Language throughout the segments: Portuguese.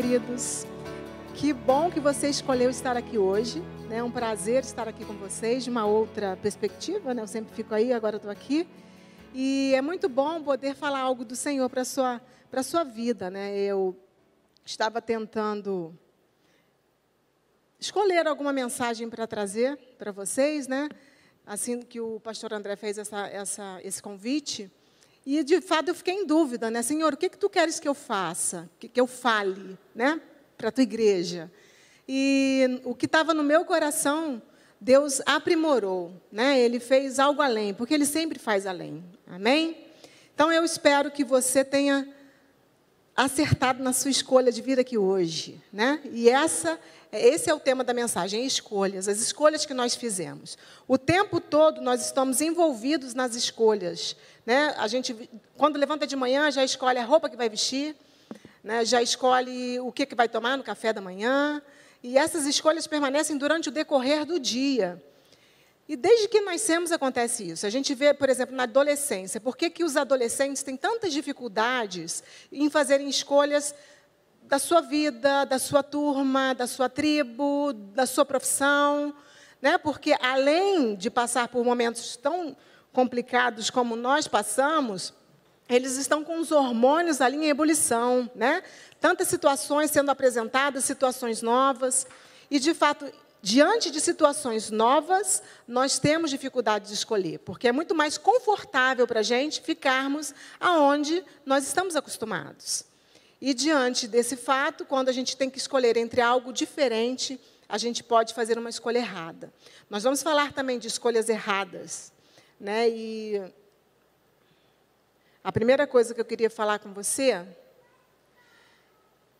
queridos. Que bom que você escolheu estar aqui hoje. Né? É né? um prazer estar aqui com vocês, de uma outra perspectiva. Né? Eu sempre fico aí, agora estou aqui. E é muito bom poder falar algo do Senhor para a sua, sua vida. Né? Eu estava tentando escolher alguma mensagem para trazer para vocês, né? assim que o pastor André fez essa, essa, esse convite. E de fato eu fiquei em dúvida, né? Senhor, o que, que tu queres que eu faça? Que, que eu fale, né? Para a tua igreja. E o que estava no meu coração, Deus aprimorou, né? Ele fez algo além, porque ele sempre faz além. Amém? Então eu espero que você tenha acertado na sua escolha de vida aqui hoje, né? E essa é, esse é o tema da mensagem: é escolhas, as escolhas que nós fizemos. O tempo todo nós estamos envolvidos nas escolhas. Né? A gente, quando levanta de manhã, já escolhe a roupa que vai vestir, né? já escolhe o que, que vai tomar no café da manhã. E essas escolhas permanecem durante o decorrer do dia. E desde que nascemos acontece isso. A gente vê, por exemplo, na adolescência, por que, que os adolescentes têm tantas dificuldades em fazerem escolhas da sua vida, da sua turma, da sua tribo, da sua profissão, né? Porque além de passar por momentos tão complicados como nós passamos, eles estão com os hormônios ali em ebulição, né? Tantas situações sendo apresentadas, situações novas, e de fato, diante de situações novas, nós temos dificuldade de escolher, porque é muito mais confortável para a gente ficarmos aonde nós estamos acostumados. E diante desse fato, quando a gente tem que escolher entre algo diferente, a gente pode fazer uma escolha errada. Nós vamos falar também de escolhas erradas, né? E a primeira coisa que eu queria falar com você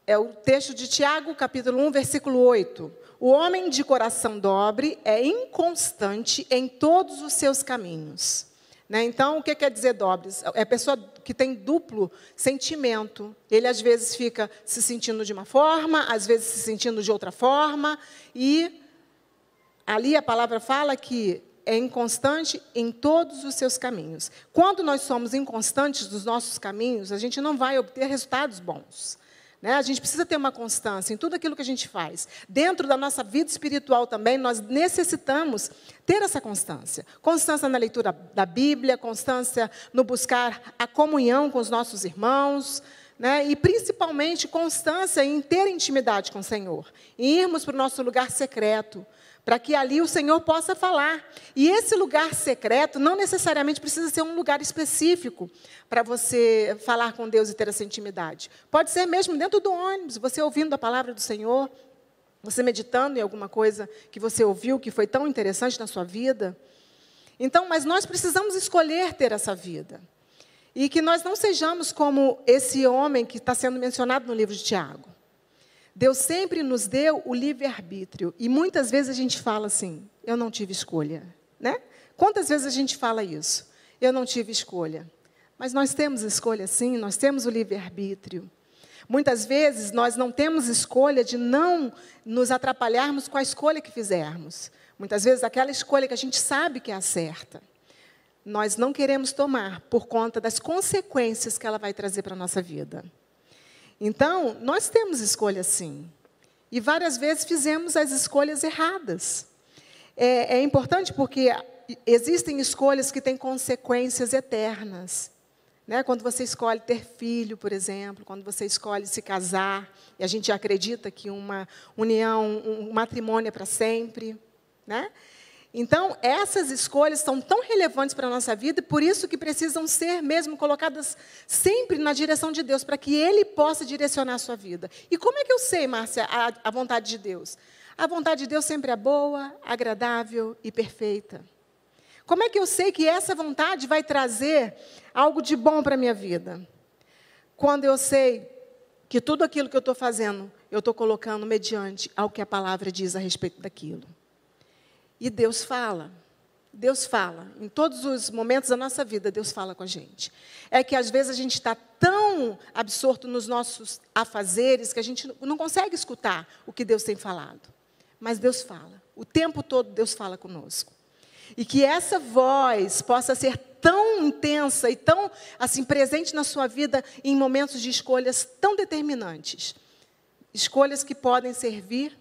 é o texto de Tiago, capítulo 1, versículo 8. O homem de coração dobre é inconstante em todos os seus caminhos. Né? Então, o que quer dizer dobre? É pessoa que tem duplo sentimento. Ele às vezes fica se sentindo de uma forma, às vezes se sentindo de outra forma, e ali a palavra fala que é inconstante em todos os seus caminhos. Quando nós somos inconstantes dos nossos caminhos, a gente não vai obter resultados bons. Né? A gente precisa ter uma constância em tudo aquilo que a gente faz. Dentro da nossa vida espiritual também, nós necessitamos ter essa constância. Constância na leitura da Bíblia, constância no buscar a comunhão com os nossos irmãos. Né? E principalmente constância em ter intimidade com o Senhor, em irmos para o nosso lugar secreto, para que ali o Senhor possa falar. E esse lugar secreto não necessariamente precisa ser um lugar específico para você falar com Deus e ter essa intimidade. Pode ser mesmo dentro do ônibus, você ouvindo a palavra do Senhor, você meditando em alguma coisa que você ouviu que foi tão interessante na sua vida. Então, mas nós precisamos escolher ter essa vida. E que nós não sejamos como esse homem que está sendo mencionado no livro de Tiago. Deus sempre nos deu o livre-arbítrio. E muitas vezes a gente fala assim: eu não tive escolha. Né? Quantas vezes a gente fala isso? Eu não tive escolha. Mas nós temos escolha sim, nós temos o livre-arbítrio. Muitas vezes nós não temos escolha de não nos atrapalharmos com a escolha que fizermos. Muitas vezes aquela escolha que a gente sabe que é a certa, nós não queremos tomar por conta das consequências que ela vai trazer para a nossa vida. Então, nós temos escolha sim. E várias vezes fizemos as escolhas erradas. É, é importante porque existem escolhas que têm consequências eternas. Né? Quando você escolhe ter filho, por exemplo, quando você escolhe se casar, e a gente acredita que uma união, um matrimônio é para sempre. Né? Então, essas escolhas são tão relevantes para a nossa vida, por isso que precisam ser mesmo colocadas sempre na direção de Deus, para que Ele possa direcionar a sua vida. E como é que eu sei, Márcia, a, a vontade de Deus? A vontade de Deus sempre é boa, agradável e perfeita. Como é que eu sei que essa vontade vai trazer algo de bom para a minha vida? Quando eu sei que tudo aquilo que eu estou fazendo, eu estou colocando mediante ao que a palavra diz a respeito daquilo. E Deus fala. Deus fala. Em todos os momentos da nossa vida, Deus fala com a gente. É que às vezes a gente está tão absorto nos nossos afazeres que a gente não consegue escutar o que Deus tem falado. Mas Deus fala. O tempo todo Deus fala conosco. E que essa voz possa ser tão intensa e tão assim presente na sua vida em momentos de escolhas tão determinantes. Escolhas que podem servir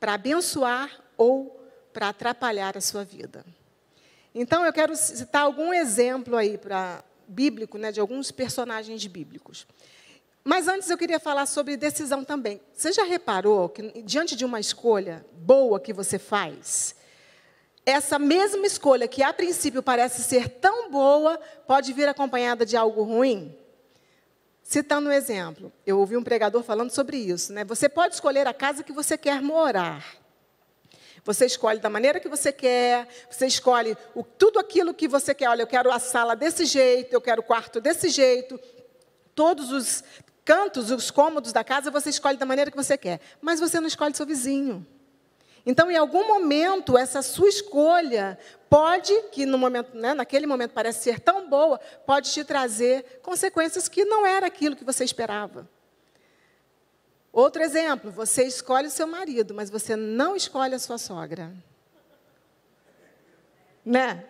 para abençoar ou para atrapalhar a sua vida. Então, eu quero citar algum exemplo aí para bíblico, né, de alguns personagens bíblicos. Mas antes eu queria falar sobre decisão também. Você já reparou que diante de uma escolha boa que você faz, essa mesma escolha que a princípio parece ser tão boa, pode vir acompanhada de algo ruim? Citando um exemplo, eu ouvi um pregador falando sobre isso, né? Você pode escolher a casa que você quer morar. Você escolhe da maneira que você quer, você escolhe o, tudo aquilo que você quer. Olha, eu quero a sala desse jeito, eu quero o quarto desse jeito. Todos os cantos, os cômodos da casa, você escolhe da maneira que você quer. Mas você não escolhe seu vizinho. Então, em algum momento, essa sua escolha pode, que no momento, né, naquele momento parece ser tão boa, pode te trazer consequências que não era aquilo que você esperava. Outro exemplo, você escolhe o seu marido, mas você não escolhe a sua sogra. Né?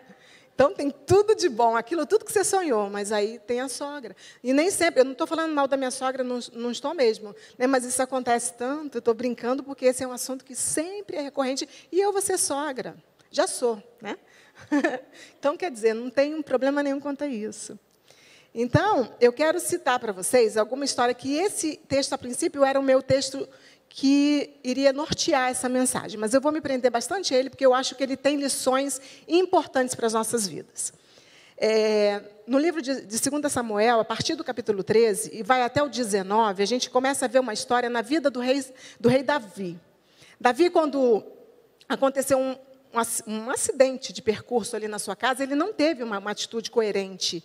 Então tem tudo de bom, aquilo tudo que você sonhou, mas aí tem a sogra. E nem sempre, eu não estou falando mal da minha sogra, não, não estou mesmo, né? mas isso acontece tanto, eu estou brincando porque esse é um assunto que sempre é recorrente. E eu vou ser sogra, já sou, né? então quer dizer, não tem um problema nenhum quanto a isso. Então, eu quero citar para vocês alguma história que esse texto, a princípio, era o meu texto que iria nortear essa mensagem, mas eu vou me prender bastante a ele, porque eu acho que ele tem lições importantes para as nossas vidas. É, no livro de, de 2 Samuel, a partir do capítulo 13 e vai até o 19, a gente começa a ver uma história na vida do rei, do rei Davi. Davi, quando aconteceu um, um acidente de percurso ali na sua casa, ele não teve uma, uma atitude coerente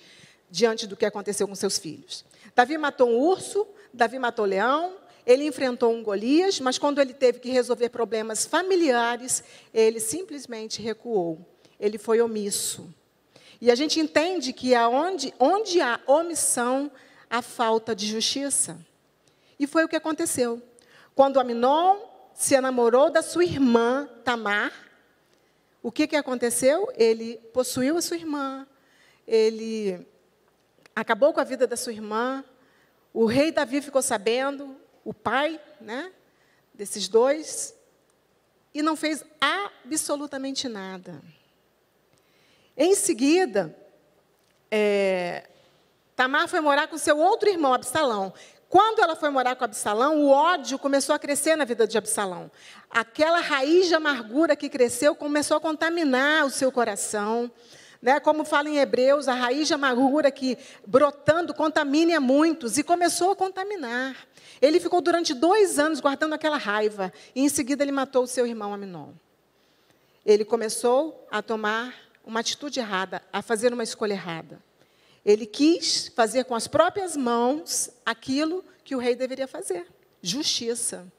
diante do que aconteceu com seus filhos. Davi matou um urso, Davi matou um leão, ele enfrentou um Golias, mas quando ele teve que resolver problemas familiares, ele simplesmente recuou. Ele foi omisso. E a gente entende que aonde, é onde há omissão, há falta de justiça. E foi o que aconteceu. Quando Aminon se enamorou da sua irmã Tamar, o que, que aconteceu? Ele possuiu a sua irmã, ele acabou com a vida da sua irmã. O rei Davi ficou sabendo, o pai, né, desses dois, e não fez absolutamente nada. Em seguida, é, Tamar foi morar com seu outro irmão, Absalão. Quando ela foi morar com Absalão, o ódio começou a crescer na vida de Absalão. Aquela raiz de amargura que cresceu começou a contaminar o seu coração. Né? Como fala em Hebreus, a raiz de amargura que brotando contamina muitos e começou a contaminar. Ele ficou durante dois anos guardando aquela raiva e em seguida ele matou o seu irmão Aminon. Ele começou a tomar uma atitude errada, a fazer uma escolha errada. Ele quis fazer com as próprias mãos aquilo que o rei deveria fazer: justiça.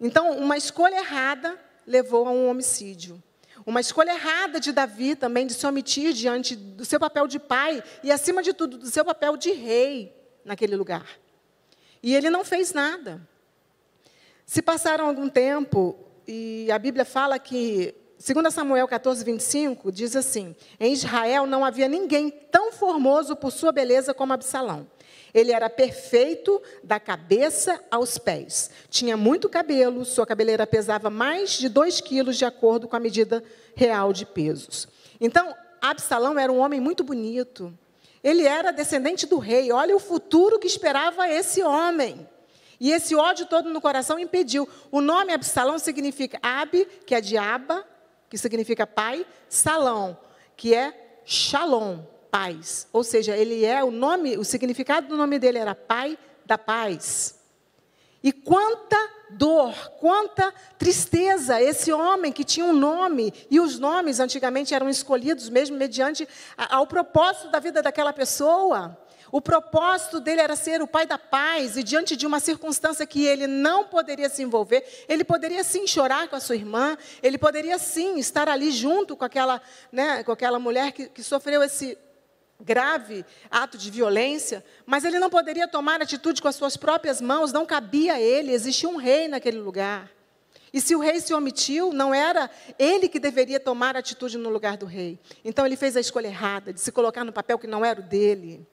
Então, uma escolha errada levou a um homicídio. Uma escolha errada de Davi também de se omitir diante do seu papel de pai e, acima de tudo, do seu papel de rei naquele lugar. E ele não fez nada. Se passaram algum tempo, e a Bíblia fala que, segundo Samuel 14, 25, diz assim: Em Israel não havia ninguém tão formoso por sua beleza como Absalão. Ele era perfeito da cabeça aos pés. Tinha muito cabelo, sua cabeleira pesava mais de 2 quilos, de acordo com a medida real de pesos. Então, Absalão era um homem muito bonito. Ele era descendente do rei. Olha o futuro que esperava esse homem. E esse ódio todo no coração impediu. O nome Absalão significa Ab, que é diaba, que significa pai, Salão, que é Shalom, paz. Ou seja, ele é o nome, o significado do nome dele era Pai da Paz. E quanta dor, quanta tristeza esse homem que tinha um nome, e os nomes antigamente eram escolhidos mesmo mediante ao propósito da vida daquela pessoa. O propósito dele era ser o pai da paz, e diante de uma circunstância que ele não poderia se envolver, ele poderia sim chorar com a sua irmã, ele poderia sim estar ali junto com aquela, né, com aquela mulher que, que sofreu esse grave ato de violência, mas ele não poderia tomar atitude com as suas próprias mãos, não cabia a ele, existia um rei naquele lugar. E se o rei se omitiu, não era ele que deveria tomar atitude no lugar do rei. Então ele fez a escolha errada de se colocar no papel que não era o dele.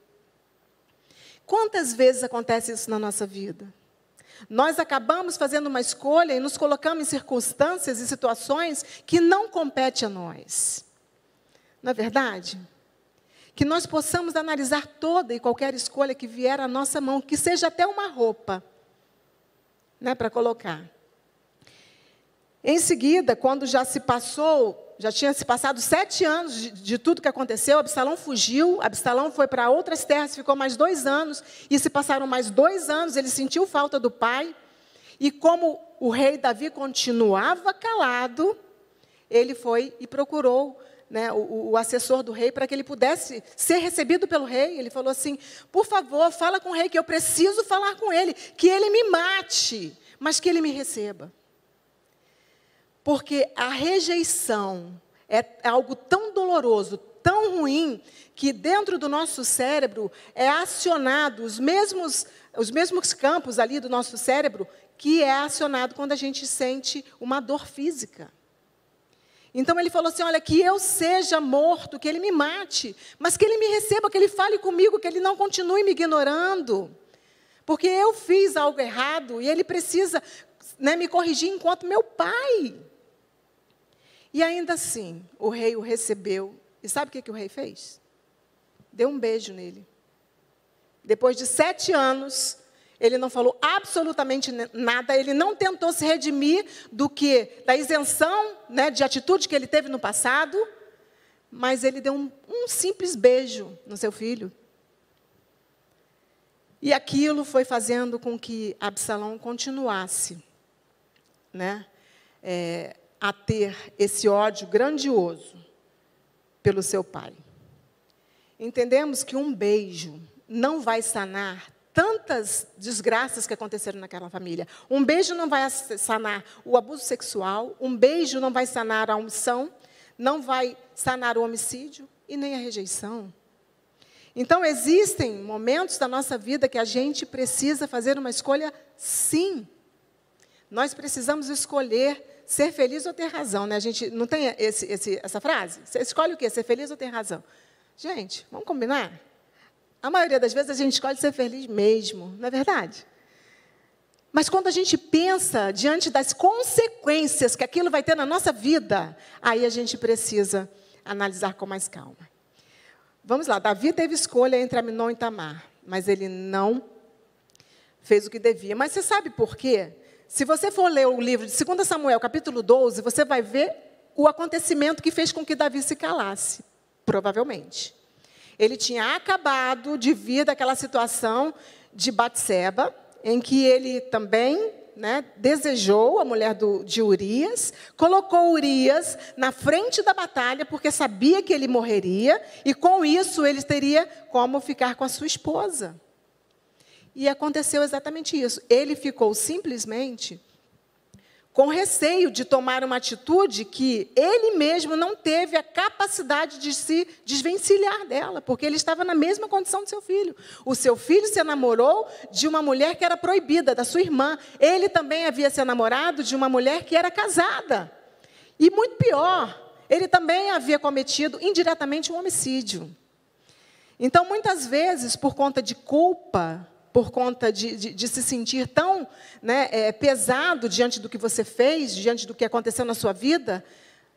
Quantas vezes acontece isso na nossa vida? Nós acabamos fazendo uma escolha e nos colocamos em circunstâncias e situações que não competem a nós. Na é verdade, que nós possamos analisar toda e qualquer escolha que vier à nossa mão, que seja até uma roupa, né, para colocar. Em seguida, quando já se passou, já tinha se passado sete anos de, de tudo que aconteceu, Absalão fugiu, Absalão foi para outras terras, ficou mais dois anos, e se passaram mais dois anos, ele sentiu falta do pai, e como o rei Davi continuava calado, ele foi e procurou né, o, o, assessor do rei, para que ele pudesse ser recebido pelo rei. Ele falou assim: por favor, fala com o rei, que eu preciso falar com ele, que ele me mate, mas que ele me receba. Porque a rejeição é algo tão doloroso, tão ruim, que dentro do nosso cérebro é acionado os mesmos, os mesmos campos ali do nosso cérebro que é acionado quando a gente sente uma dor física. Então ele falou assim: Olha, que eu seja morto, que ele me mate, mas que ele me receba, que ele fale comigo, que ele não continue me ignorando. Porque eu fiz algo errado e ele precisa né, me corrigir enquanto meu pai. E ainda assim, o rei o recebeu. E sabe o que, que o rei fez? Deu um beijo nele. Depois de sete anos, ele não falou absolutamente nada, ele não tentou se redimir do que da isenção, né, de atitude que ele teve no passado, mas ele deu um, um simples beijo no seu filho. E aquilo foi fazendo com que Absalão continuasse, né, é, a ter esse ódio grandioso pelo seu pai. Entendemos que um beijo não vai sanar tantas desgraças que aconteceram naquela família. Um beijo não vai sanar o abuso sexual, um beijo não vai sanar a omissão, não vai sanar o homicídio e nem a rejeição. Então, existem momentos da nossa vida que a gente precisa fazer uma escolha, sim. Nós precisamos escolher ser feliz ou ter razão. Né? A gente não tem esse, esse, essa frase? Você escolhe o quê? Ser feliz ou ter razão? Gente, vamos combinar? A maioria das vezes a gente escolhe ser feliz mesmo, não é verdade? Mas quando a gente pensa diante das consequências que aquilo vai ter na nossa vida, aí a gente precisa analisar com mais calma. Vamos lá, Davi teve escolha entre Aminon e Tamar, mas ele não fez o que devia. Mas você sabe por quê? Se você for ler o livro de 2 Samuel, capítulo 12, você vai ver o acontecimento que fez com que Davi se calasse, provavelmente. Ele tinha acabado de vir daquela situação de Batseba, em que ele também né, desejou a mulher do, de Urias, colocou Urias na frente da batalha, porque sabia que ele morreria, e com isso ele teria como ficar com a sua esposa. E aconteceu exatamente isso. Ele ficou simplesmente com receio de tomar uma atitude que ele mesmo não teve a capacidade de se desvencilhar dela, porque ele estava na mesma condição do seu filho. O seu filho se enamorou de uma mulher que era proibida, da sua irmã. Ele também havia se enamorado de uma mulher que era casada. E muito pior, ele também havia cometido indiretamente um homicídio. Então, muitas vezes, por conta de culpa, por conta de, de, de se sentir tão né, é, pesado diante do que você fez, diante do que aconteceu na sua vida,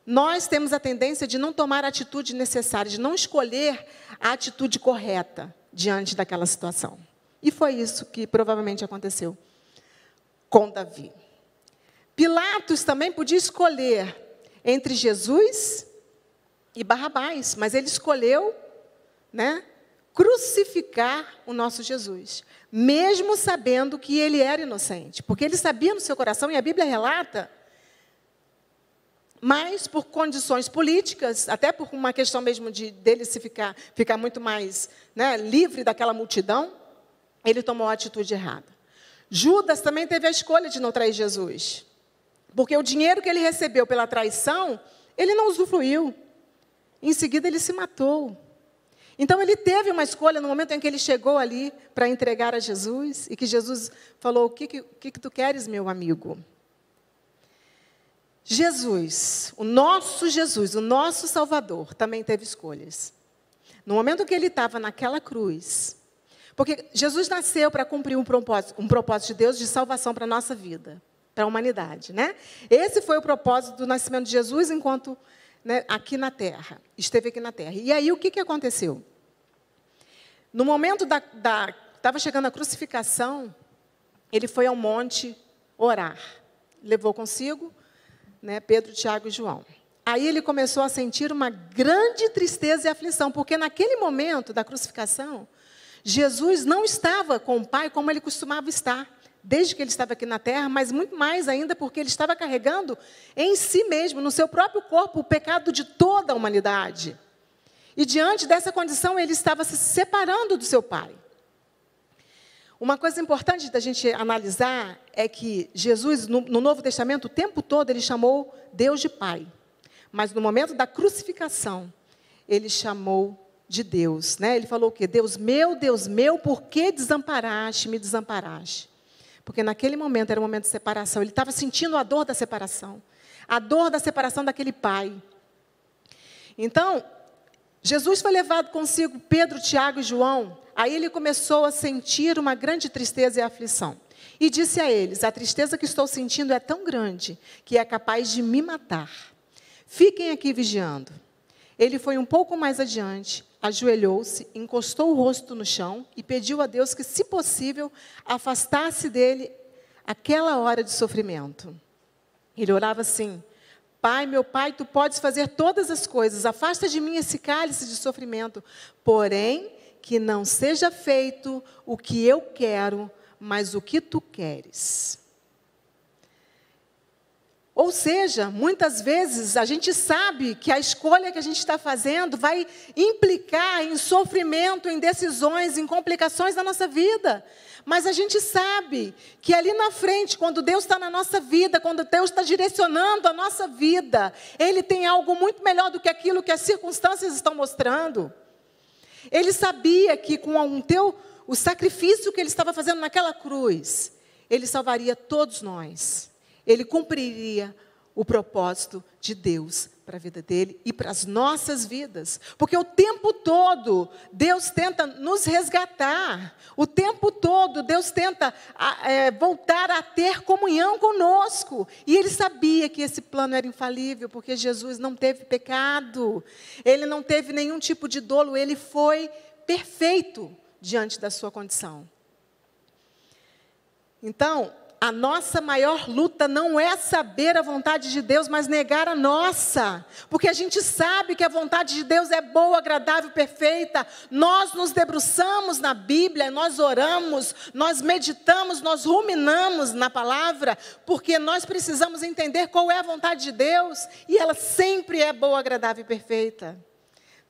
nós temos a tendência de não tomar a atitude necessária, de não escolher a atitude correta diante daquela situação. E foi isso que provavelmente aconteceu com Davi. Pilatos também podia escolher entre Jesus e Barrabás, mas ele escolheu né, crucificar o nosso Jesus, mesmo sabendo que ele era inocente, porque ele sabia no seu coração, e a Bíblia relata, mas por condições políticas, até por uma questão mesmo de dele se ficar, ficar muito mais né, livre daquela multidão, ele tomou a atitude errada. Judas também teve a escolha de não trair Jesus, porque o dinheiro que ele recebeu pela traição, ele não usufruiu. Em seguida, ele se matou. Então ele teve uma escolha no momento em que ele chegou ali para entregar a Jesus e que Jesus falou: O que, que, que tu queres, meu amigo? Jesus, o nosso Jesus, o nosso Salvador, também teve escolhas. No momento que ele estava naquela cruz, porque Jesus nasceu para cumprir um propósito, um propósito de Deus de salvação para a nossa vida, para a humanidade, né? Esse foi o propósito do nascimento de Jesus enquanto né, aqui na Terra, esteve aqui na Terra. E aí o que, que aconteceu? No momento da. Estava chegando a crucificação, ele foi ao monte orar. Levou consigo né, Pedro, Tiago e João. Aí ele começou a sentir uma grande tristeza e aflição, porque naquele momento da crucificação, Jesus não estava com o Pai como ele costumava estar desde que ele estava aqui na terra, mas muito mais ainda porque ele estava carregando em si mesmo, no seu próprio corpo, o pecado de toda a humanidade. E diante dessa condição, ele estava se separando do seu pai. Uma coisa importante da gente analisar é que Jesus, no, no, Novo Testamento, o tempo todo ele chamou Deus de Pai. Mas no momento da crucificação, ele chamou de Deus. Né? Ele falou o quê? Deus meu, Deus meu, por que desamparaste, me desamparaste? Porque naquele momento era o momento de separação. Ele estava sentindo a dor da separação. A dor da separação daquele pai. Então, Jesus foi levado consigo Pedro, Tiago e João. Aí ele começou a sentir uma grande tristeza e aflição. E disse a eles: A tristeza que estou sentindo é tão grande que é capaz de me matar. Fiquem aqui vigiando. Ele foi um pouco mais adiante ajoelhou-se, encostou o rosto no chão e pediu a Deus que, se possível, afastasse dele aquela hora de sofrimento. Ele orava assim: Pai, meu pai, tu podes fazer todas as coisas, afasta de mim esse cálice de sofrimento, porém, que não seja feito o que eu quero, mas o que tu queres. Ou seja, muitas vezes a gente sabe que a escolha que a gente está fazendo vai implicar em sofrimento, em decisões, em complicações na nossa vida. Mas a gente sabe que ali na frente, quando Deus está na nossa vida, quando Deus está direcionando a nossa vida, Ele tem algo muito melhor do que aquilo que as circunstâncias estão mostrando. Ele sabia que com o, teu, o sacrifício que Ele estava fazendo naquela cruz, Ele salvaria todos nós ele cumpriria o propósito de Deus para a vida dele e para as nossas vidas. Porque o tempo todo Deus tenta nos resgatar, o tempo todo Deus tenta é, voltar a ter comunhão conosco. E ele sabia que esse plano era infalível, porque Jesus não teve pecado, ele não teve nenhum tipo de dolo, ele foi perfeito diante da sua condição. Então, a nossa maior luta não é saber a vontade de Deus, mas negar a nossa. Porque a gente sabe que a vontade de Deus é boa, agradável, perfeita. Nós nos debruçamos na Bíblia, nós oramos, nós meditamos, nós ruminamos na palavra, porque nós precisamos entender qual é a vontade de Deus e ela sempre é boa, agradável e perfeita.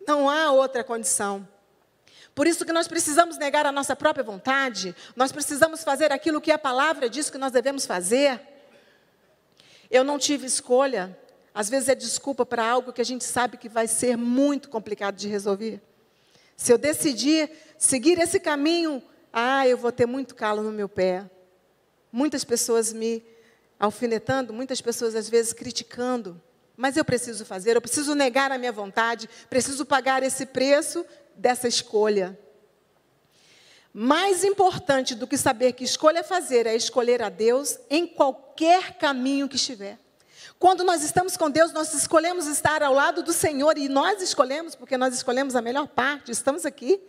Não há outra condição. Por isso que nós precisamos negar a nossa própria vontade, nós precisamos fazer aquilo que a palavra diz que nós devemos fazer. Eu não tive escolha. Às vezes é desculpa para algo que a gente sabe que vai ser muito complicado de resolver. Se eu decidir seguir esse caminho, ah, eu vou ter muito calo no meu pé. Muitas pessoas me alfinetando, muitas pessoas às vezes criticando. Mas eu preciso fazer, eu preciso negar a minha vontade, preciso pagar esse preço dessa escolha. Mais importante do que saber que escolha fazer é escolher a Deus em qualquer caminho que estiver. Quando nós estamos com Deus, nós escolhemos estar ao lado do Senhor e nós escolhemos, porque nós escolhemos a melhor parte, estamos aqui.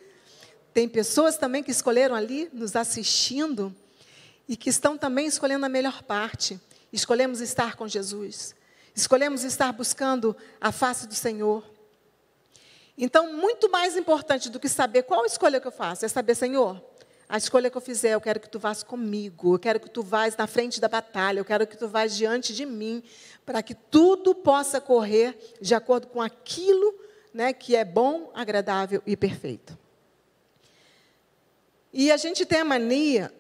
Tem pessoas também que escolheram ali, nos assistindo, e que estão também escolhendo a melhor parte. Escolhemos estar com Jesus, escolhemos estar buscando a face do Senhor. Então, muito mais importante do que saber qual escolha que eu faço, é saber, Senhor, a escolha que eu fizer, eu quero que tu vás comigo, eu quero que tu vás na frente da batalha, eu quero que tu vás diante de mim, para que tudo possa correr de acordo com aquilo né, que é bom, agradável e perfeito. E a gente tem a mania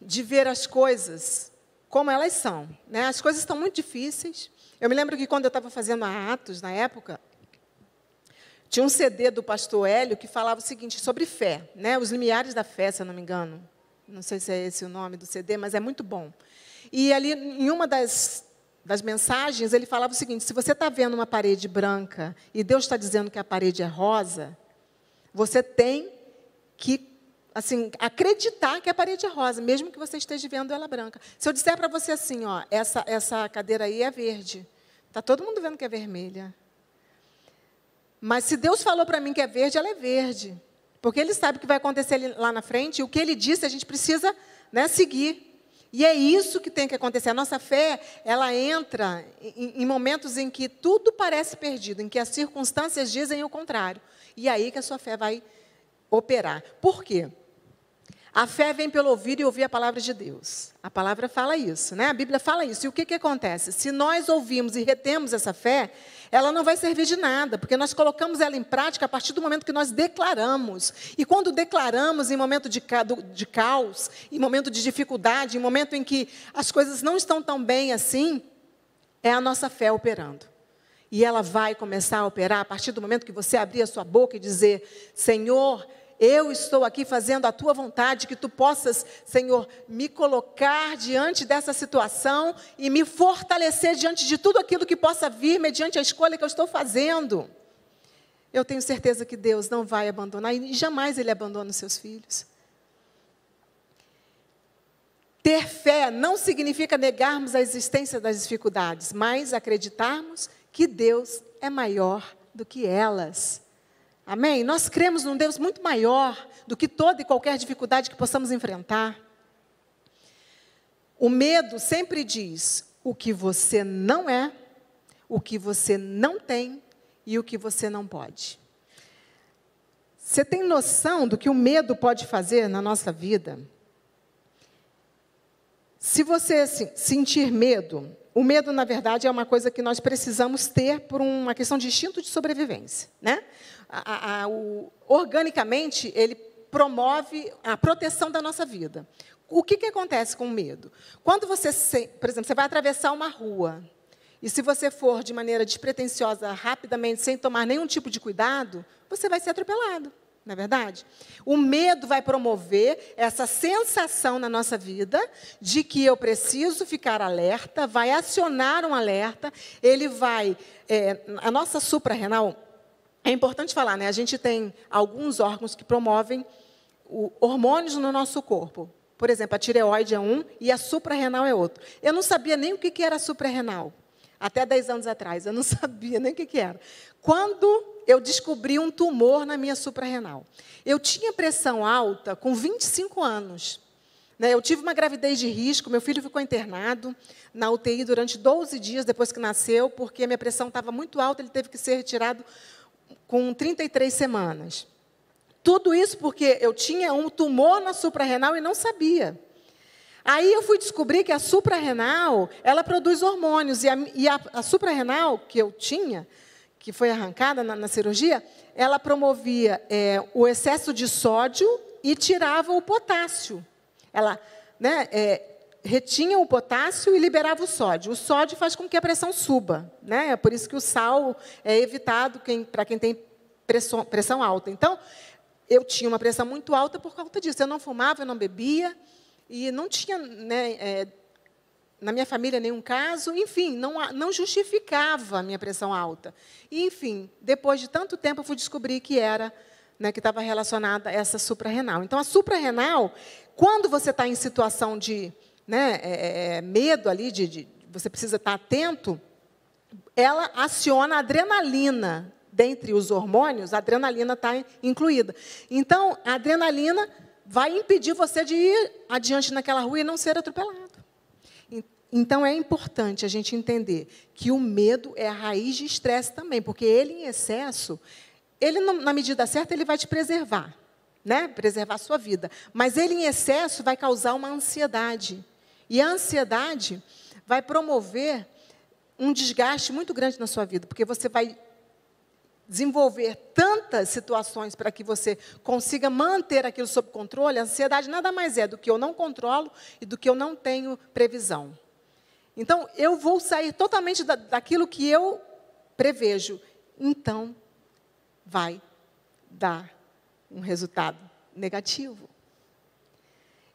de ver as coisas como elas são. Né? As coisas estão muito difíceis. Eu me lembro que quando eu estava fazendo a Atos, na época, tinha um CD do pastor Hélio que falava o seguinte, sobre fé, né? Os limiares da fé, se eu não me engano. Não sei se é esse o nome do CD, mas é muito bom. E ali, em uma das, das mensagens, ele falava o seguinte: se você está vendo uma parede branca e Deus está dizendo que a parede é rosa, você tem que assim, acreditar que a parede é rosa, mesmo que você esteja vendo ela branca. Se eu disser para você assim, ó, essa, essa cadeira aí é verde, está todo mundo vendo que é vermelha. Mas se Deus falou para mim que é verde, ela é verde. Porque Ele sabe o que vai acontecer lá na frente, e o que Ele disse a gente precisa né, seguir. E é isso que tem que acontecer. A nossa fé, ela entra em, em momentos em que tudo parece perdido, em que as circunstâncias dizem o contrário. E é aí que a sua fé vai operar. Por quê? A fé vem pelo ouvir e ouvir a palavra de Deus. A palavra fala isso, né? A Bíblia fala isso. E o que, que acontece? Se nós ouvirmos e retemos essa fé, ela não vai servir de nada, porque nós colocamos ela em prática a partir do momento que nós declaramos. E quando declaramos em momento de, de caos, em momento de dificuldade, em momento em que as coisas não estão tão bem assim, é a nossa fé operando. E ela vai começar a operar a partir do momento que você abrir a sua boca e dizer: Senhor, eu estou aqui fazendo a tua vontade, que tu possas, Senhor, me colocar diante dessa situação e me fortalecer diante de tudo aquilo que possa vir mediante a escolha que eu estou fazendo. Eu tenho certeza que Deus não vai abandonar e jamais Ele abandona os seus filhos. Ter fé não significa negarmos a existência das dificuldades, mas acreditarmos que Deus é maior do que elas. Amém? Nós cremos num Deus muito maior do que toda e qualquer dificuldade que possamos enfrentar. O medo sempre diz o que você não é, o que você não tem e o que você não pode. Você tem noção do que o medo pode fazer na nossa vida? Se você sentir medo, o medo, na verdade, é uma coisa que nós precisamos ter por uma questão de instinto de sobrevivência, né? a, a, o, organicamente, ele promove a proteção da nossa vida. O que, que acontece com o medo? Quando você, se, por exemplo, você vai atravessar uma rua, e se você for de maneira despretensiosa, rapidamente, sem tomar nenhum tipo de cuidado, você vai ser atropelado, não é verdade? O medo vai promover essa sensação na nossa vida de que eu preciso ficar alerta, vai acionar um alerta, ele vai. É, a nossa suprarrenal é importante falar, né? A gente tem alguns órgãos que promovem hormônios no nosso corpo. Por exemplo, a tireoide é um e a suprarrenal é outro. Eu não sabia nem o que, era suprarrenal, até 10 anos atrás. Eu não sabia nem o que, era. Quando eu descobri um tumor na minha suprarrenal, eu tinha pressão alta com 25 anos. Né? Eu tive uma gravidez de risco, meu filho ficou internado na UTI durante 12 dias depois que nasceu, porque a minha pressão estava muito alta, ele teve que ser retirado com 33 semanas. Tudo isso porque eu tinha um tumor na suprarrenal e não sabia. Aí eu fui descobrir que a suprarrenal, ela produz hormônios. E a, e a, a suprarrenal que eu tinha, que foi arrancada na, na cirurgia, ela promovia é, o excesso de sódio e tirava o potássio. Ela né, é, retinham o potássio e liberava o sódio. O sódio faz com que a pressão suba, né? É por isso que o sal é evitado para quem tem pressão, pressão alta. Então, eu tinha uma pressão muito alta por causa disso. Eu não fumava, eu não bebia e não tinha, né, é, na minha família nenhum caso, enfim, não, não justificava a minha pressão alta. E, enfim, depois de tanto tempo eu fui descobrir que era, né, que estava relacionada a essa suprarrenal. Então, a suprarrenal, quando você está em situação de né, é, é, é, medo ali, de, de, você precisa estar atento, ela aciona a adrenalina. Dentre os hormônios, a adrenalina está incluída. Então, a adrenalina vai impedir você de ir adiante naquela rua e não ser atropelado. Então, é importante a gente entender que o medo é a raiz de estresse também, porque ele, em excesso, ele, na medida certa, ele vai te preservar, né? preservar a sua vida. Mas ele, em excesso, vai causar uma ansiedade. E a ansiedade vai promover um desgaste muito grande na sua vida, porque você vai desenvolver tantas situações para que você consiga manter aquilo sob controle. A ansiedade nada mais é do que eu não controlo e do que eu não tenho previsão. Então, eu vou sair totalmente da, daquilo que eu prevejo. Então, vai dar um resultado negativo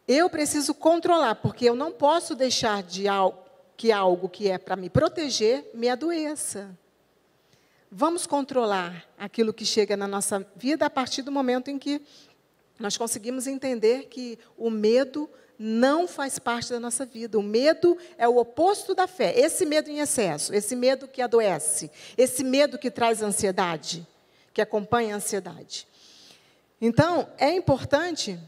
eu preciso controlar, porque eu não posso deixar de algo, que algo que é para me proteger me adoeça. Vamos controlar aquilo que chega na nossa vida a partir do momento em que nós conseguimos entender que o medo não faz parte da nossa vida. O medo é o oposto da fé. Esse medo em excesso, esse medo que adoece, esse medo que traz ansiedade, que acompanha a ansiedade. Então, é importante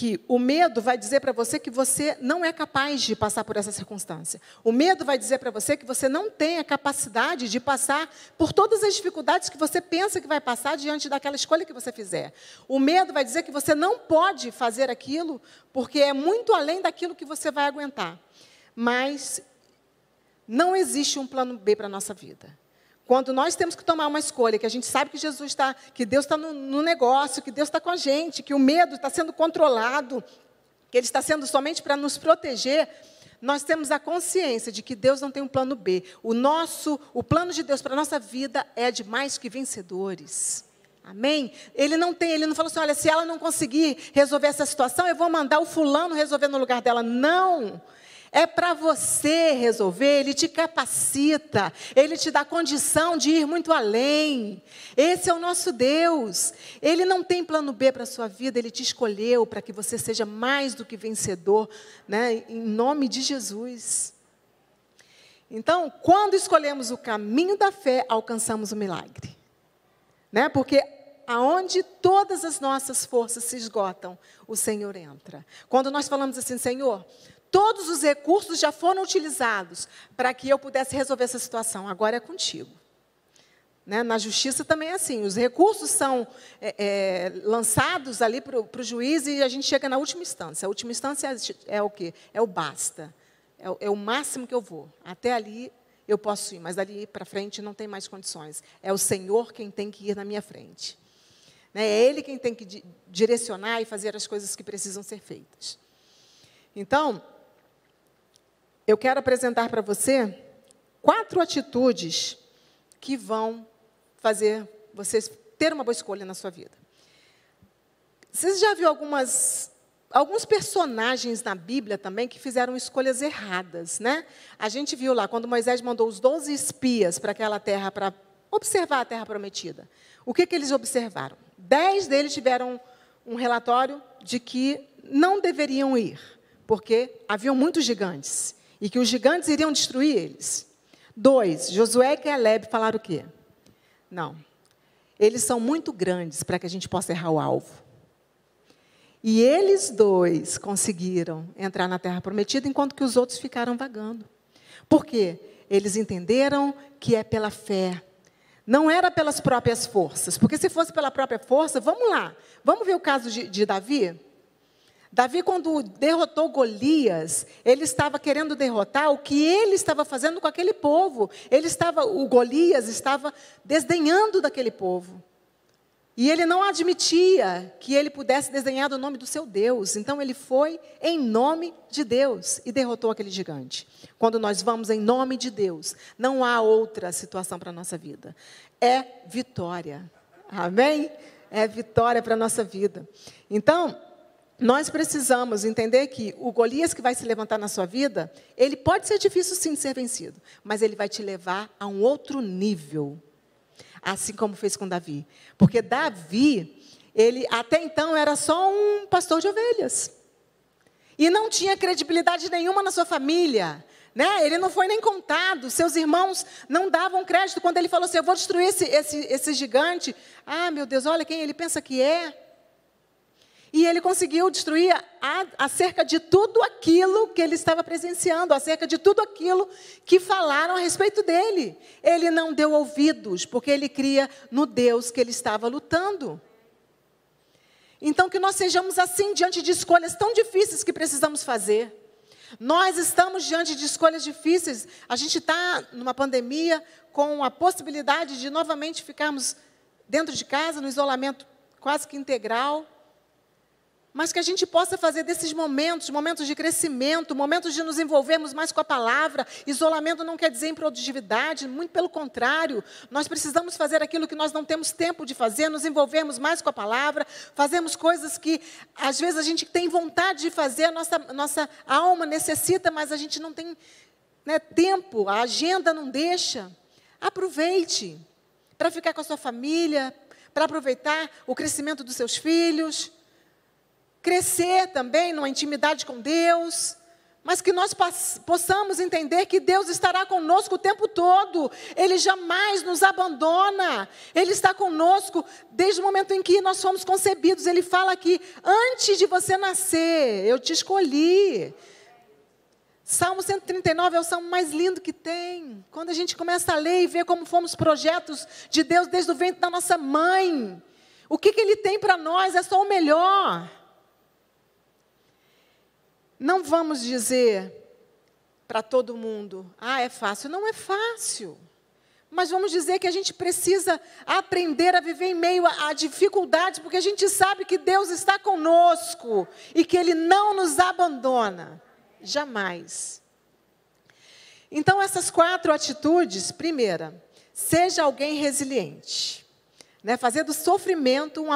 que o medo vai dizer para você que você não é capaz de passar por essa circunstância. O medo vai dizer para você que você não tem a capacidade de passar por todas as dificuldades que você pensa que vai passar diante daquela escolha que você fizer. O medo vai dizer que você não pode fazer aquilo porque é muito além daquilo que você vai aguentar. Mas não existe um plano B para a nossa vida. Quando nós temos que tomar uma escolha, que a gente sabe que Jesus está, que Deus está no, no negócio, que Deus está com a gente, que o medo está sendo controlado, que Ele está sendo somente para nos proteger, nós temos a consciência de que Deus não tem um plano B. O nosso, o plano de Deus para a nossa vida é de mais que vencedores. Amém? Ele não tem, ele não falou assim, olha, se ela não conseguir resolver essa situação, eu vou mandar o fulano resolver no lugar dela. Não. É para você resolver, ele te capacita, ele te dá condição de ir muito além. Esse é o nosso Deus. Ele não tem plano B para a sua vida, ele te escolheu para que você seja mais do que vencedor, né? em nome de Jesus. Então, quando escolhemos o caminho da fé, alcançamos o milagre. Né? Porque aonde todas as nossas forças se esgotam, o Senhor entra. Quando nós falamos assim, Senhor, Todos os recursos já foram utilizados para que eu pudesse resolver essa situação. Agora é contigo. Né? Na justiça também é assim: os recursos são é, é, lançados ali para o juiz e a gente chega na última instância. A última instância é, é o quê? É o basta. É, é o máximo que eu vou. Até ali eu posso ir, mas dali para frente não tem mais condições. É o Senhor quem tem que ir na minha frente. Né? É Ele quem tem que direcionar e fazer as coisas que precisam ser feitas. Então, eu quero apresentar para você quatro atitudes que vão fazer você ter uma boa escolha na sua vida. Você já viu algumas alguns personagens na Bíblia também que fizeram escolhas erradas, né? A gente viu lá quando Moisés mandou os 12 espias para aquela terra para observar a terra prometida. O que, que eles observaram? Dez deles tiveram um relatório de que não deveriam ir, porque haviam muitos gigantes e que os gigantes iriam destruir eles. Dois, Josué e Caleb falaram o quê? Não. Eles são muito grandes para que a gente possa errar o alvo. E eles dois conseguiram entrar na terra prometida, enquanto que os outros ficaram vagando. Por quê? Eles entenderam que é pela fé. Não era pelas próprias forças. Porque se fosse pela própria força, vamos lá. Vamos ver o caso de, de Davi? Davi, quando derrotou Golias, ele estava querendo derrotar o que ele estava fazendo com aquele povo. Ele estava, o Golias estava desdenhando daquele povo. E ele não admitia que ele pudesse desdenhar do nome do seu Deus. Então ele foi em nome de Deus e derrotou aquele gigante. Quando nós vamos em nome de Deus, não há outra situação para a nossa vida. É vitória. Amém? É vitória para a nossa vida. Então, nós precisamos entender que o Golias que vai se levantar na sua vida, ele pode ser difícil sim de ser vencido, mas ele vai te levar a um outro nível. Assim como fez com Davi. Porque Davi, ele até então era só um pastor de ovelhas. E não tinha credibilidade nenhuma na sua família. Né? Ele não foi nem contado, seus irmãos não davam crédito quando ele falou assim: Eu vou destruir esse, esse, esse gigante. Ah, meu Deus, olha quem ele pensa que é ele conseguiu destruir a, acerca de tudo aquilo que ele estava presenciando, acerca de tudo aquilo que falaram a respeito dele. Ele não deu ouvidos, porque ele cria no Deus que ele estava lutando. Então, que nós sejamos assim diante de escolhas tão difíceis que precisamos fazer. Nós estamos diante de escolhas difíceis. A gente está numa pandemia com a possibilidade de novamente ficarmos dentro de casa, no isolamento quase que integral mas que a gente possa fazer desses momentos, momentos de crescimento, momentos de nos envolvermos mais com a palavra. Isolamento não quer dizer improdutividade, muito pelo contrário. Nós precisamos fazer aquilo que nós não temos tempo de fazer, nos envolvermos mais com a palavra, fazemos coisas que às vezes a gente tem vontade de fazer, a nossa, nossa alma necessita, mas a gente não tem né, tempo, a agenda não deixa. Aproveite para ficar com a sua família, para aproveitar o crescimento dos seus filhos crescer também numa intimidade com Deus, mas que nós possamos entender que Deus estará conosco o tempo todo, Ele jamais nos abandona, Ele está conosco desde o momento em que nós fomos concebidos. Ele fala que antes de você nascer, eu te escolhi. Salmo 139 é o salmo mais lindo que tem. Quando a gente começa a ler e ver como fomos projetos de Deus desde o ventre da nossa mãe, o que, que Ele tem para nós é só o melhor. Não vamos dizer para todo mundo, ah, é fácil. Não é fácil. Mas vamos dizer que a gente precisa aprender a viver em meio à dificuldade, porque a gente sabe que Deus está conosco e que Ele não nos abandona. Jamais. Então, essas quatro atitudes: primeira, seja alguém resiliente. Né, fazer do sofrimento um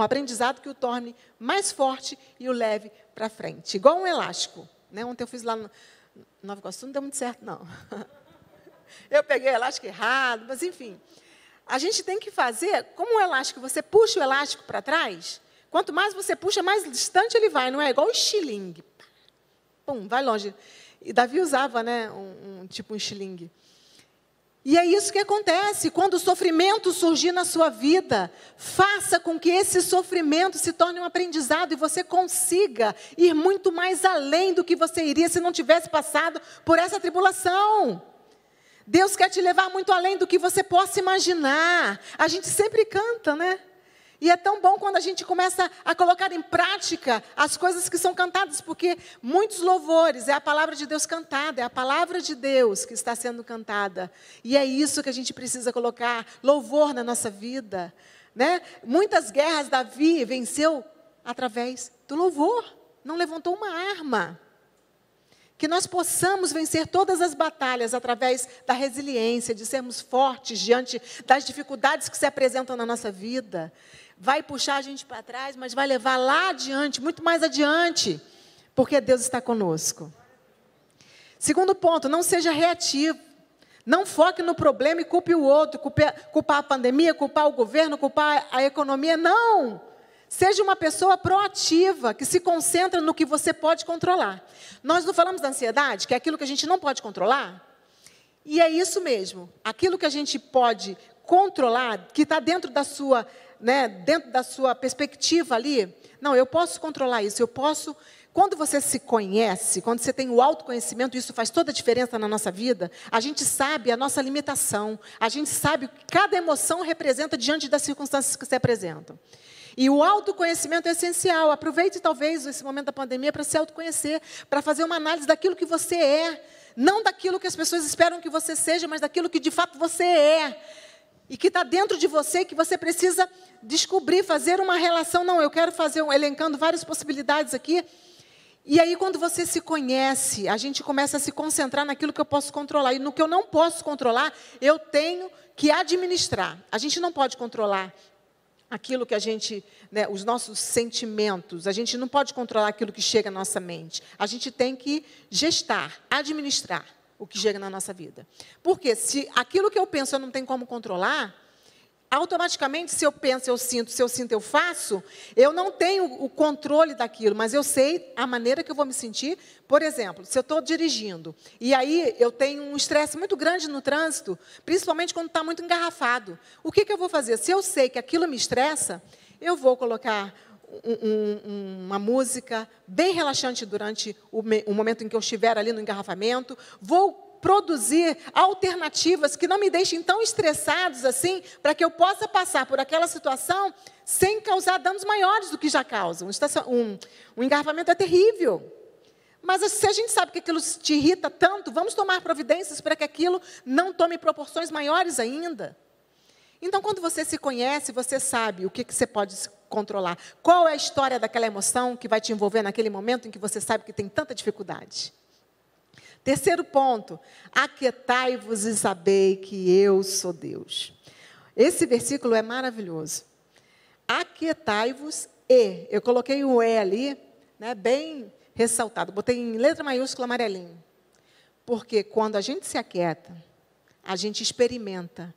aprendizado que o torne mais forte e o leve para frente, igual um elástico. Né? Ontem eu fiz lá no Nova Iguaçu, não deu muito certo, não. Eu peguei o elástico errado, mas enfim. A gente tem que fazer como um elástico, você puxa o elástico para trás, quanto mais você puxa, mais distante ele vai, não é? Igual o estilingue. Pum, vai longe. E Davi usava, né, um, um tipo um estilingue. E é isso que acontece. Quando o sofrimento surgir na sua vida, faça com que esse sofrimento se torne um aprendizado e você consiga ir muito mais além do que você iria se não tivesse passado por essa tribulação. Deus quer te levar muito além do que você possa imaginar. A gente sempre canta, né? E é tão bom quando a gente começa a colocar em prática as coisas que são cantadas, porque muitos louvores é a palavra de Deus cantada, é a palavra de Deus que está sendo cantada. E é isso que a gente precisa colocar louvor na nossa vida, né? Muitas guerras Davi venceu através do louvor, não levantou uma arma. Que nós possamos vencer todas as batalhas através da resiliência, de sermos fortes diante das dificuldades que se apresentam na nossa vida vai puxar a gente para trás, mas vai levar lá adiante, muito mais adiante, porque Deus está conosco. Segundo ponto, não seja reativo. Não foque no problema e culpe o outro, culpe, culpar a pandemia, culpar o governo, culpar a economia. Não! Seja uma pessoa proativa, que se concentra no que você pode controlar. Nós não falamos da ansiedade, que é aquilo que a gente não pode controlar? E é isso mesmo. Aquilo que a gente pode controlar, que está dentro da sua né, dentro da sua perspectiva ali, não, eu posso controlar isso, eu posso. Quando você se conhece, quando você tem o autoconhecimento, isso faz toda a diferença na nossa vida. A gente sabe a nossa limitação, a gente sabe o que cada emoção representa diante das circunstâncias que se apresentam. E o autoconhecimento é essencial. Aproveite talvez esse momento da pandemia para se autoconhecer, para fazer uma análise daquilo que você é, não daquilo que as pessoas esperam que você seja, mas daquilo que de fato você é e que está dentro de você que você precisa descobrir, fazer uma relação. Não, eu quero fazer, um, elencando várias possibilidades aqui. E aí, quando você se conhece, a gente começa a se concentrar naquilo que eu posso controlar. E no que eu não posso controlar, eu tenho que administrar. A gente não pode controlar aquilo que a gente, né, os nossos sentimentos, a gente não pode controlar aquilo que chega à nossa mente. A gente tem que gestar, administrar o que chega na nossa vida. Porque se aquilo que eu penso eu não tenho como controlar, automaticamente, se eu penso, eu sinto, se eu sinto, eu faço, eu não tenho o controle daquilo, mas eu sei a maneira que eu vou me sentir. Por exemplo, se eu estou dirigindo e aí eu tenho um estresse muito grande no trânsito, principalmente quando está muito engarrafado, o que, que eu vou fazer? Se eu sei que aquilo me estressa, eu vou colocar um, uma música bem relaxante durante o, o momento em que eu estiver ali no engarrafamento. Vou produzir alternativas que não me deixem tão estressados assim, para que eu possa passar por aquela situação sem causar danos maiores do que já causam. Um, um engarrafamento é terrível. Mas se a gente sabe que aquilo te irrita tanto, vamos tomar providências para que aquilo não tome proporções maiores ainda. Então, quando você se conhece, você sabe o que, que você pode controlar. Qual é a história daquela emoção que vai te envolver naquele momento em que você sabe que tem tanta dificuldade? Terceiro ponto, aquietai-vos e sabei que eu sou Deus. Esse versículo é maravilhoso. Aquietai-vos e, eu coloquei o E ali, né, bem ressaltado, botei em letra maiúscula amarelinho. Porque quando a gente se aquieta, a gente experimenta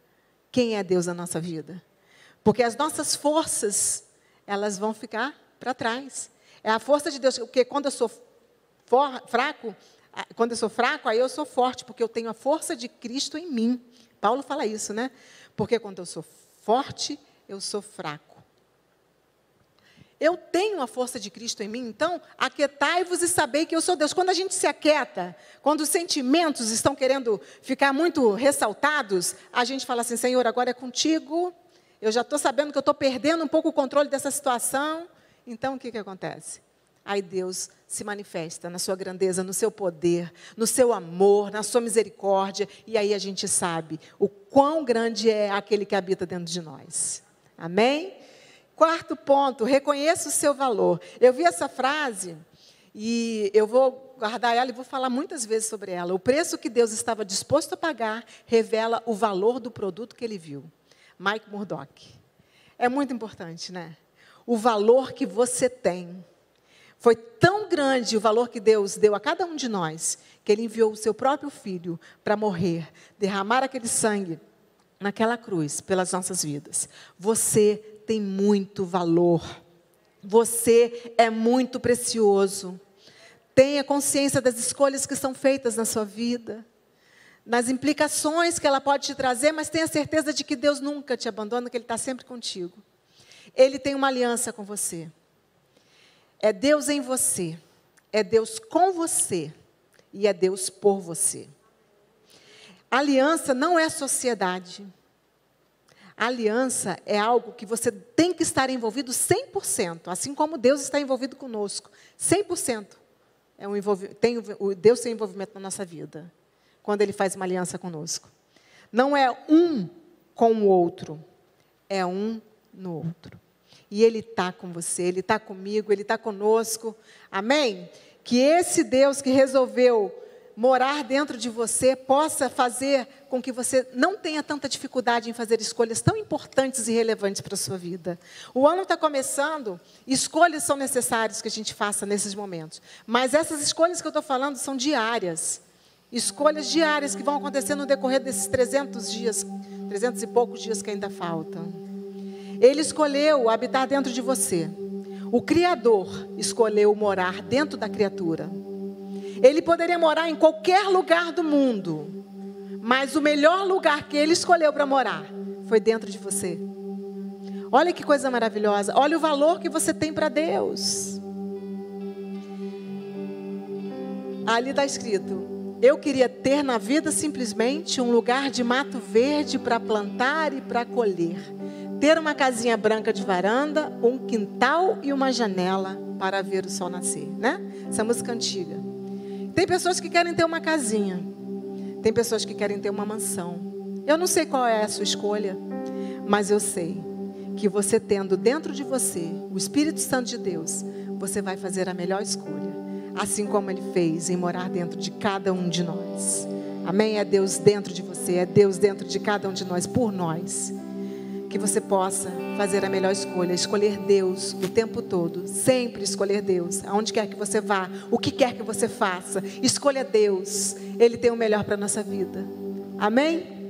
quem é Deus na nossa vida. Porque as nossas forças elas vão ficar para trás. É a força de Deus, porque quando eu sou for, fraco, quando eu sou fraco, aí eu sou forte, porque eu tenho a força de Cristo em mim. Paulo fala isso, né? Porque quando eu sou forte, eu sou fraco. Eu tenho a força de Cristo em mim, então aquietai-vos e sabei que eu sou Deus. Quando a gente se aquieta, quando os sentimentos estão querendo ficar muito ressaltados, a gente fala assim: Senhor, agora é contigo, eu já estou sabendo que eu estou perdendo um pouco o controle dessa situação. Então, o que, que acontece? Aí Deus se manifesta na sua grandeza, no seu poder, no seu amor, na sua misericórdia, e aí a gente sabe o quão grande é aquele que habita dentro de nós. Amém? Quarto ponto, reconheça o seu valor. Eu vi essa frase e eu vou guardar ela e vou falar muitas vezes sobre ela. O preço que Deus estava disposto a pagar revela o valor do produto que ele viu. Mike Murdock. É muito importante, né? O valor que você tem. Foi tão grande o valor que Deus deu a cada um de nós, que Ele enviou o seu próprio filho para morrer, derramar aquele sangue naquela cruz pelas nossas vidas. Você tem muito valor. Você é muito precioso. Tenha consciência das escolhas que são feitas na sua vida nas implicações que ela pode te trazer, mas tenha certeza de que Deus nunca te abandona, que Ele está sempre contigo. Ele tem uma aliança com você. É Deus em você, é Deus com você e é Deus por você. Aliança não é sociedade. Aliança é algo que você tem que estar envolvido 100%, assim como Deus está envolvido conosco. 100% é um envolv... tem, Deus tem envolvimento na nossa vida quando ele faz uma aliança conosco. Não é um com o outro, é um no outro. E ele está com você, ele está comigo, ele está conosco. Amém? Que esse Deus que resolveu morar dentro de você possa fazer com que você não tenha tanta dificuldade em fazer escolhas tão importantes e relevantes para a sua vida. O ano está começando, escolhas são necessárias que a gente faça nesses momentos. Mas essas escolhas que eu estou falando são diárias. Escolhas diárias que vão acontecer no decorrer desses 300 dias, 300 e poucos dias que ainda faltam. Ele escolheu habitar dentro de você. O Criador escolheu morar dentro da criatura. Ele poderia morar em qualquer lugar do mundo, mas o melhor lugar que ele escolheu para morar foi dentro de você. Olha que coisa maravilhosa, olha o valor que você tem para Deus. Ali está escrito: eu queria ter na vida simplesmente um lugar de mato verde para plantar e para colher. Ter uma casinha branca de varanda, um quintal e uma janela para ver o sol nascer, né? Essa música é antiga. Tem pessoas que querem ter uma casinha. Tem pessoas que querem ter uma mansão. Eu não sei qual é a sua escolha, mas eu sei que você tendo dentro de você o Espírito Santo de Deus, você vai fazer a melhor escolha assim como Ele fez em morar dentro de cada um de nós. Amém? É Deus dentro de você, é Deus dentro de cada um de nós, por nós. Que você possa fazer a melhor escolha, escolher Deus o tempo todo, sempre escolher Deus, aonde quer que você vá, o que quer que você faça, escolha Deus, Ele tem o melhor para a nossa vida. Amém?